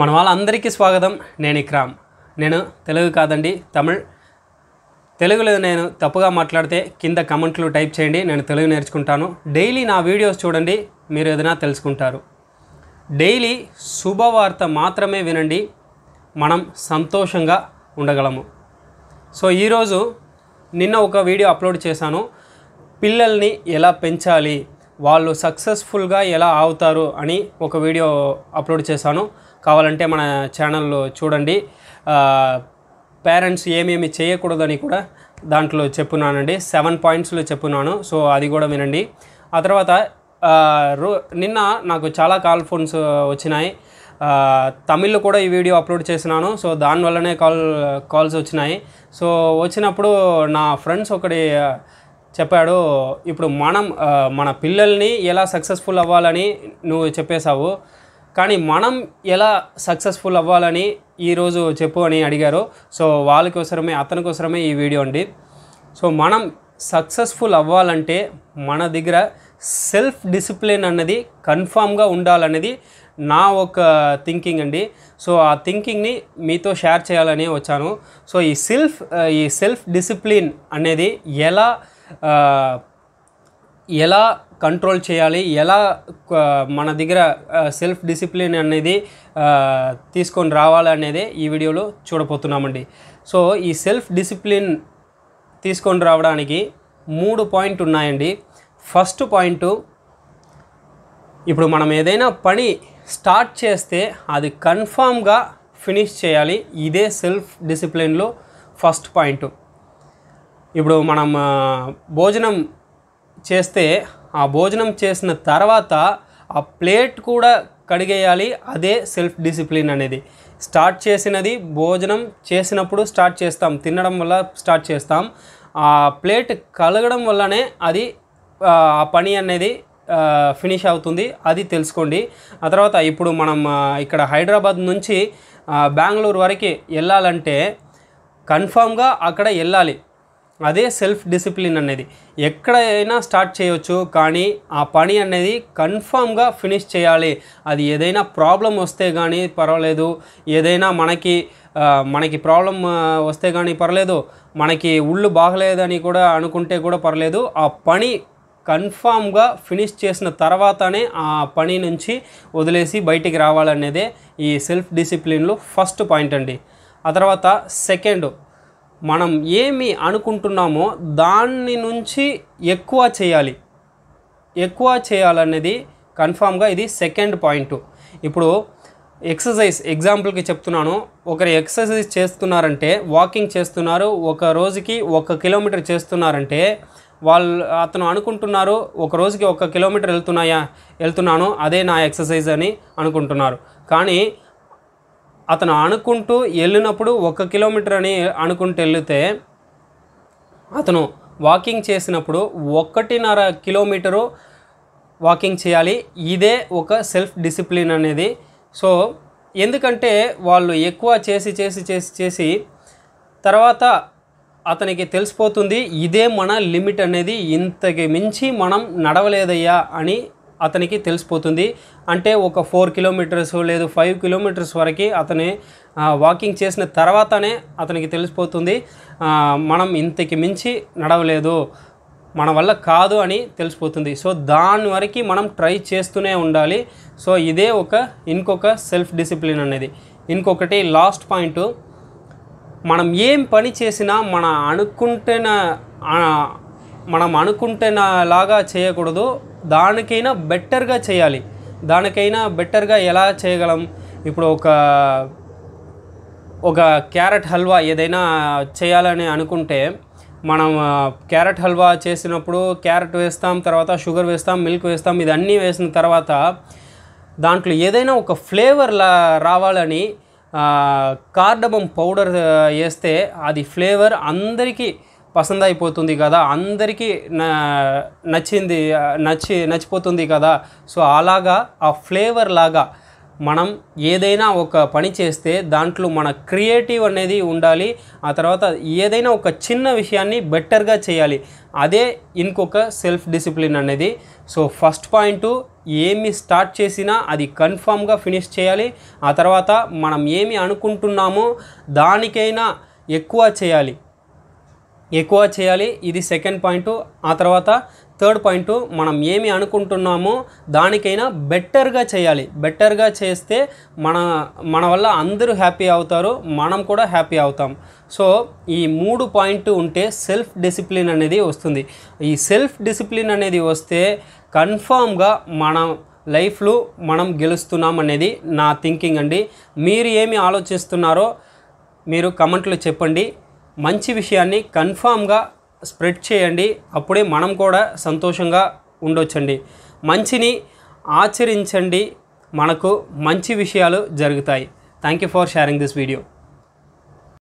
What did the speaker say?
మన వాళ్ళందరికీ స్వాగతం నేను ఇక్రామ్ నేను తెలుగు కాదండి తమిళ్ తెలుగులో నేను తప్పుగా మాట్లాడితే కింద కమెంట్లు టైప్ చేయండి నేను తెలుగు నేర్చుకుంటాను డైలీ నా వీడియోస్ చూడండి మీరు ఏదైనా తెలుసుకుంటారు డైలీ శుభవార్త మాత్రమే వినండి మనం సంతోషంగా ఉండగలము సో ఈరోజు నిన్న ఒక వీడియో అప్లోడ్ చేశాను పిల్లల్ని ఎలా పెంచాలి వాళ్ళు సక్సెస్ఫుల్గా ఎలా అవుతారు అని ఒక వీడియో అప్లోడ్ చేశాను కావాలంటే మన ఛానల్లో చూడండి పేరెంట్స్ ఏమేమి చేయకూడదని కూడా దాంట్లో చెప్పున్నానండి సెవెన్ పాయింట్స్లో చెప్పున్నాను సో అది కూడా వినండి ఆ తర్వాత రో నిన్న నాకు చాలా కాల్ ఫోన్స్ వచ్చినాయి తమిళ్ కూడా ఈ వీడియో అప్లోడ్ చేసినాను సో దానివల్లనే కాల్ కాల్స్ వచ్చినాయి సో వచ్చినప్పుడు నా ఫ్రెండ్స్ ఒకటి చెప్పాడు ఇప్పుడు మనం మన పిల్లల్ని ఎలా సక్సెస్ఫుల్ అవ్వాలని నువ్వు చెప్పేశావు కానీ మనం ఎలా సక్సెస్ఫుల్ అవ్వాలని ఈరోజు చెప్పు అని అడిగారు సో వాళ్ళ కోసరమే అతని కోసరమే ఈ వీడియో అండి సో మనం సక్సెస్ఫుల్ అవ్వాలంటే మన దగ్గర సెల్ఫ్ డిసిప్లిన్ అన్నది కన్ఫామ్గా ఉండాలనేది నా ఒక థింకింగ్ అండి సో ఆ థింకింగ్ని మీతో షేర్ చేయాలని వచ్చాను సో ఈ సెల్ఫ్ ఈ సెల్ఫ్ డిసిప్లిన్ అనేది ఎలా ఎలా కంట్రోల్ చేయాలి ఎలా మన దగ్గర సెల్ఫ్ డిసిప్లిన్ అనేది తీసుకొని రావాలి అనేది ఈ వీడియోలో చూడబోతున్నామండి సో ఈ సెల్ఫ్ డిసిప్లిన్ తీసుకొని రావడానికి మూడు పాయింట్ ఉన్నాయండి ఫస్ట్ పాయింట్ ఇప్పుడు మనం ఏదైనా పని స్టార్ట్ చేస్తే అది కన్ఫామ్గా ఫినిష్ చేయాలి ఇదే సెల్ఫ్ డిసిప్లిన్లో ఫస్ట్ పాయింట్ ఇప్పుడు మనం భోజనం చేస్తే ఆ భోజనం చేసిన తర్వాత ఆ ప్లేట్ కూడా కడిగేయాలి అదే సెల్ఫ్ డిసిప్లిన్ అనేది స్టార్ట్ చేసినది భోజనం చేసినప్పుడు స్టార్ట్ చేస్తాం తినడం వల్ల స్టార్ట్ చేస్తాం ఆ ప్లేట్ కలగడం వల్లనే అది ఆ పని అనేది ఫినిష్ అవుతుంది అది తెలుసుకోండి ఆ తర్వాత ఇప్పుడు మనం ఇక్కడ హైదరాబాద్ నుంచి బెంగళూరు వరకు వెళ్ళాలంటే కన్ఫామ్గా అక్కడ వెళ్ళాలి అదే సెల్ఫ్ డిసిప్లిన్ అనేది ఎక్కడైనా స్టార్ట్ చేయొచ్చు కానీ ఆ పని అనేది కన్ఫామ్గా ఫినిష్ చేయాలి అది ఏదైనా ప్రాబ్లం వస్తే కానీ పర్వాలేదు ఏదైనా మనకి మనకి ప్రాబ్లం వస్తే కానీ పర్లేదు మనకి ఉళ్ళు బాగలేదని కూడా అనుకుంటే కూడా పర్లేదు ఆ పని కన్ఫామ్గా ఫినిష్ చేసిన తర్వాతనే ఆ పని నుంచి వదిలేసి బయటికి రావాలనేదే ఈ సెల్ఫ్ డిసిప్లిన్లో ఫస్ట్ పాయింట్ అండి ఆ తర్వాత సెకండ్ మనం ఏమి అనుకుంటున్నామో దాని నుంచి ఎక్కువ చేయాలి ఎక్కువ చేయాలనేది కన్ఫామ్గా ఇది సెకండ్ పాయింట్ ఇప్పుడు ఎక్సర్సైజ్ ఎగ్జాంపుల్కి చెప్తున్నాను ఒకరు ఎక్సర్సైజ్ చేస్తున్నారంటే వాకింగ్ చేస్తున్నారు ఒక రోజుకి ఒక కిలోమీటర్ చేస్తున్నారంటే వాళ్ళు అతను అనుకుంటున్నారు ఒక రోజుకి ఒక కిలోమీటర్ వెళ్తున్నాయా వెళ్తున్నాను అదే నా ఎక్సర్సైజ్ అని అనుకుంటున్నారు కానీ అతను అనుకుంటూ వెళ్ళినప్పుడు ఒక కిలోమీటర్ అని అనుకుంటూ వెళితే అతను వాకింగ్ చేసినప్పుడు ఒకటిన్నర కిలోమీటరు వాకింగ్ చేయాలి ఇదే ఒక సెల్ఫ్ డిసిప్లిన్ అనేది సో ఎందుకంటే వాళ్ళు ఎక్కువ చేసి చేసి చేసి చేసి తర్వాత అతనికి తెలిసిపోతుంది ఇదే మన లిమిట్ అనేది ఇంతకి మించి మనం నడవలేదయ్యా అని అతనికి తెలిసిపోతుంది అంటే ఒక ఫోర్ కిలోమీటర్స్ లేదు ఫైవ్ కిలోమీటర్స్ వరకు అతని వాకింగ్ చేసిన తర్వాతనే అతనికి తెలిసిపోతుంది మనం ఇంతకి మించి నడవలేదు మన వల్ల కాదు అని తెలిసిపోతుంది సో దాని వరకు మనం ట్రై చేస్తూనే ఉండాలి సో ఇదే ఒక ఇంకొక సెల్ఫ్ డిసిప్లిన్ అనేది ఇంకొకటి లాస్ట్ పాయింట్ మనం ఏం పని చేసినా మన అనుకుంటున్న మనం అనుకుంటున్నలాగా చేయకూడదు దానికైనా బెటర్గా చేయాలి దానికైనా బెటర్గా ఎలా చేయగలం ఇప్పుడు ఒక ఒక క్యారెట్ హల్వా ఏదైనా చేయాలని అనుకుంటే మనం క్యారెట్ హల్వా చేసినప్పుడు క్యారెట్ వేస్తాం తర్వాత షుగర్ వేస్తాం మిల్క్ వేస్తాం ఇది అన్నీ వేసిన తర్వాత దాంట్లో ఏదైనా ఒక ఫ్లేవర్ రావాలని కార్డమం పౌడర్ వేస్తే అది ఫ్లేవర్ అందరికీ పసంద్ అయిపోతుంది కదా అందరికీ నచ్చింది నచ్చి నచ్చిపోతుంది కదా సో అలాగా ఆ ఫ్లేవర్ లాగా మనం ఏదైనా ఒక పని చేస్తే దాంట్లో మన క్రియేటివ్ అనేది ఉండాలి ఆ తర్వాత ఏదైనా ఒక చిన్న విషయాన్ని బెటర్గా చేయాలి అదే ఇంకొక సెల్ఫ్ డిసిప్లిన్ అనేది సో ఫస్ట్ పాయింట్ ఏమి స్టార్ట్ చేసినా అది కన్ఫామ్గా ఫినిష్ చేయాలి ఆ తర్వాత మనం ఏమి అనుకుంటున్నామో దానికైనా ఎక్కువ చేయాలి ఎక్కువ చేయాలి ఇది సెకండ్ పాయింట్ ఆ తర్వాత థర్డ్ పాయింట్ మనం ఏమి అనుకుంటున్నామో దానికైనా బెటర్గా చేయాలి బెటర్గా చేస్తే మన మన వల్ల అందరూ హ్యాపీ అవుతారు మనం కూడా హ్యాపీ అవుతాం సో ఈ మూడు పాయింట్ ఉంటే సెల్ఫ్ డిసిప్లిన్ అనేది వస్తుంది ఈ సెల్ఫ్ డిసిప్లిన్ అనేది వస్తే కన్ఫామ్గా మన లైఫ్లో మనం గెలుస్తున్నాం అనేది నా థింకింగ్ అండి మీరు ఏమి ఆలోచిస్తున్నారో మీరు కమెంట్లో చెప్పండి మంచి విషయాన్ని కన్ఫామ్గా స్ప్రెడ్ చేయండి అప్పుడే మనం కూడా సంతోషంగా ఉండొచ్చండి మంచిని ఆచరించండి మనకు మంచి విషయాలు జరుగుతాయి thank you for sharing this video